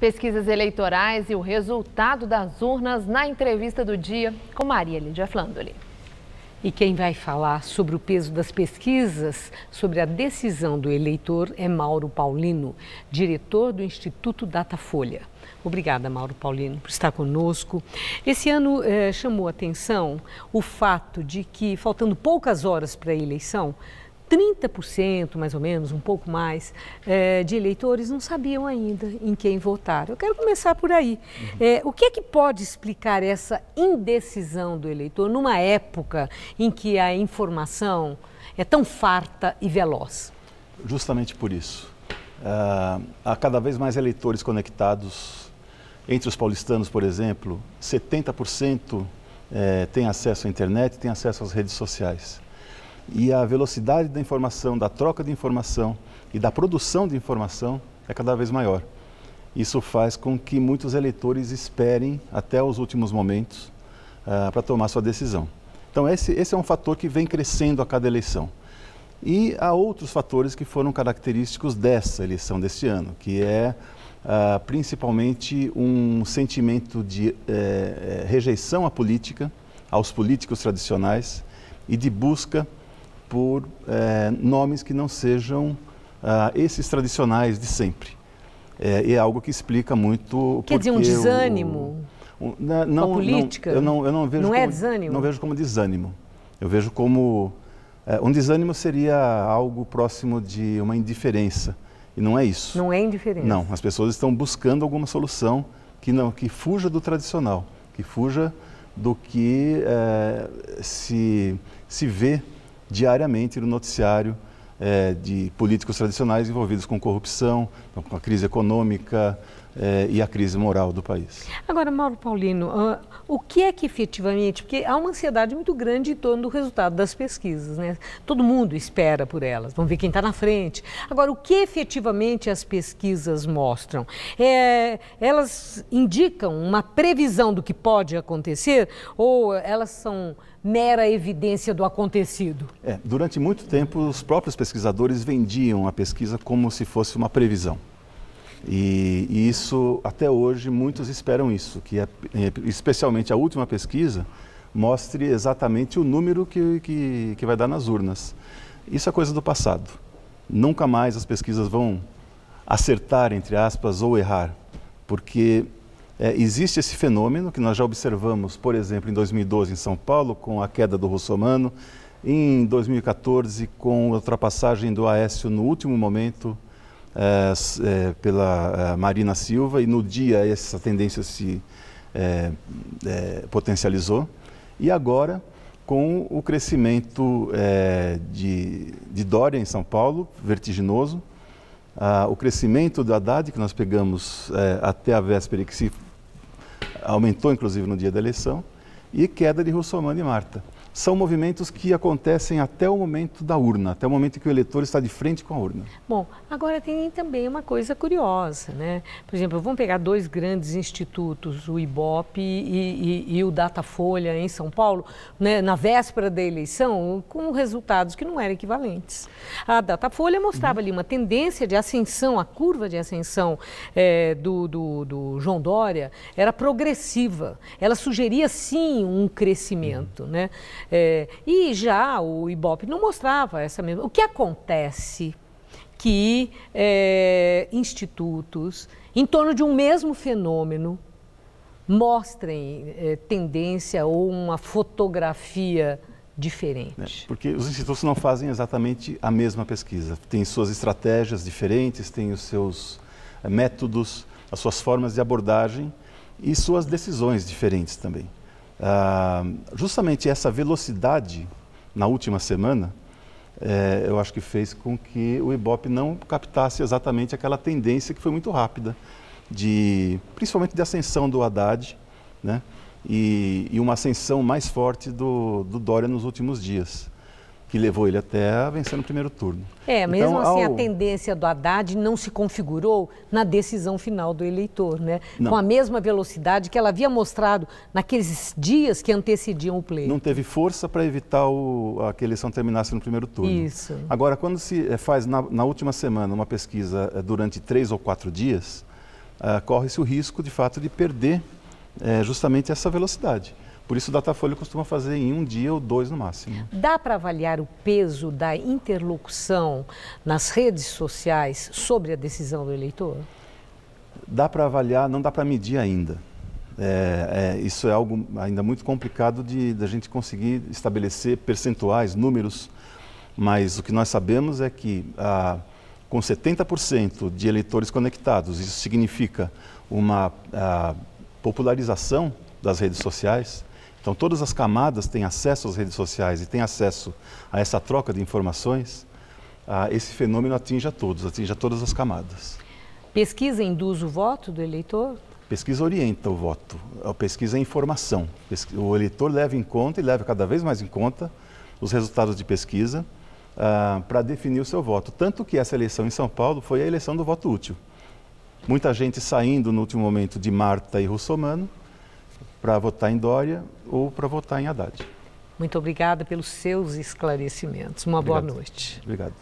pesquisas eleitorais e o resultado das urnas na entrevista do dia com Maria Lídia Flandoli. E quem vai falar sobre o peso das pesquisas, sobre a decisão do eleitor, é Mauro Paulino, diretor do Instituto Datafolha. Obrigada, Mauro Paulino, por estar conosco. Esse ano eh, chamou atenção o fato de que, faltando poucas horas para a eleição, 30% mais ou menos, um pouco mais, é, de eleitores não sabiam ainda em quem votar. Eu quero começar por aí. Uhum. É, o que é que pode explicar essa indecisão do eleitor numa época em que a informação é tão farta e veloz? Justamente por isso. Uh, há cada vez mais eleitores conectados. Entre os paulistanos, por exemplo, 70% é, tem acesso à internet, tem acesso às redes sociais e a velocidade da informação, da troca de informação e da produção de informação é cada vez maior. Isso faz com que muitos eleitores esperem até os últimos momentos uh, para tomar sua decisão. Então, esse, esse é um fator que vem crescendo a cada eleição. E há outros fatores que foram característicos dessa eleição deste ano, que é ah, principalmente um sentimento de eh, eh, rejeição à política, aos políticos tradicionais e de busca por é, nomes que não sejam ah, esses tradicionais de sempre. É, é, algo que explica muito. Quer dizer, um desânimo? O, o, né, não, não, política? Não, eu, não, eu não vejo. Não é como, é desânimo? Não vejo como desânimo. Eu vejo como. É, um desânimo seria algo próximo de uma indiferença. E não é isso. Não é indiferença. Não, as pessoas estão buscando alguma solução que, não, que fuja do tradicional, que fuja do que se, se vê diariamente no noticiário é, de políticos tradicionais envolvidos com corrupção, com a crise econômica, eh, e a crise moral do país. Agora, Mauro Paulino, uh, o que é que efetivamente, porque há uma ansiedade muito grande em torno do resultado das pesquisas, né? Todo mundo espera por elas, vamos ver quem está na frente. Agora, o que efetivamente as pesquisas mostram? É, elas indicam uma previsão do que pode acontecer ou elas são mera evidência do acontecido? É, durante muito tempo, os próprios pesquisadores vendiam a pesquisa como se fosse uma previsão. E, e, isso, até hoje, muitos esperam isso, que a, é, especialmente a última pesquisa mostre exatamente o número que, que, que vai dar nas urnas. Isso é coisa do passado. Nunca mais as pesquisas vão acertar, entre aspas, ou errar, porque é, existe esse fenômeno que nós já observamos, por exemplo, em 2012 em São Paulo, com a queda do russomano, em 2014 com a ultrapassagem do Aécio no último momento é, pela eh, Marina Silva e no dia essa tendência se é, é, potencializou. E agora, com o crescimento de, de Dória em São Paulo, vertiginoso, ah, o crescimento da Haddad, que nós pegamos até a véspera, que se aumentou inclusive no dia da eleição, e queda de Russomano e Marta são movimentos que acontecem até o momento da urna, até o momento em que o eleitor está de frente com a urna. Bom, agora tem também uma coisa curiosa, né? Por exemplo, vamos pegar dois grandes institutos, o IBOP e, e, e, o Datafolha em São Paulo, né, na véspera da eleição, com resultados que não eram equivalentes. A Datafolha mostrava uhum. ali uma tendência de ascensão, a curva de ascensão é, do, do, do, João Dória era progressiva. Ela sugeria sim um crescimento, uhum. né? É, e já o Ibope não mostrava essa mesma. O que acontece que é, institutos, em torno de um mesmo fenômeno, mostrem é, tendência ou uma fotografia diferente. Né, porque os institutos não fazem exatamente a mesma pesquisa. Tem suas estratégias diferentes, tem os seus é, métodos, as suas formas de abordagem e suas decisões diferentes também. Ah, justamente essa velocidade na última semana, é, eu acho que fez com que o Ibope não captasse exatamente aquela tendência que foi muito rápida, de, principalmente de ascensão do Haddad, né? E, e uma ascensão mais forte do, do Dória nos últimos dias que levou ele até a vencer no primeiro turno. É, mesmo então, assim, ao... a tendência do Haddad não se configurou na decisão final do eleitor, né? Não. Com a mesma velocidade que ela havia mostrado naqueles dias que antecediam o pleito. Não teve força para evitar o... a que a eleição terminasse no primeiro turno. Isso. Agora, quando se eh, faz na, na última semana uma pesquisa eh, durante três ou quatro dias, uh, corre-se o risco, de fato, de perder justamente essa velocidade. Por isso o Datafolha costuma fazer em um dia ou dois no máximo. Dá para avaliar o peso da interlocução nas redes sociais sobre a decisão do eleitor? Dá para avaliar, não dá para medir ainda. É, é, isso é algo ainda muito complicado de da gente conseguir estabelecer percentuais, números. Mas o que nós sabemos é que ah, com 70% de eleitores conectados, isso significa uma ah, popularização das redes sociais, então, todas as camadas têm acesso às redes sociais e têm acesso a essa troca de informações. Ah, esse fenômeno atinge a todos, atinge a todas as camadas. Pesquisa induz o voto do eleitor? Pesquisa orienta o voto. A pesquisa é informação. O eleitor leva em conta e leva cada vez mais em conta os resultados de pesquisa ah, para definir o seu voto. Tanto que essa eleição em São Paulo foi a eleição do voto útil. Muita gente saindo no último momento de Marta e Russomano, para votar em Dória ou para votar em Haddad. Muito obrigada pelos seus esclarecimentos. Uma Obrigado. boa noite. Obrigado.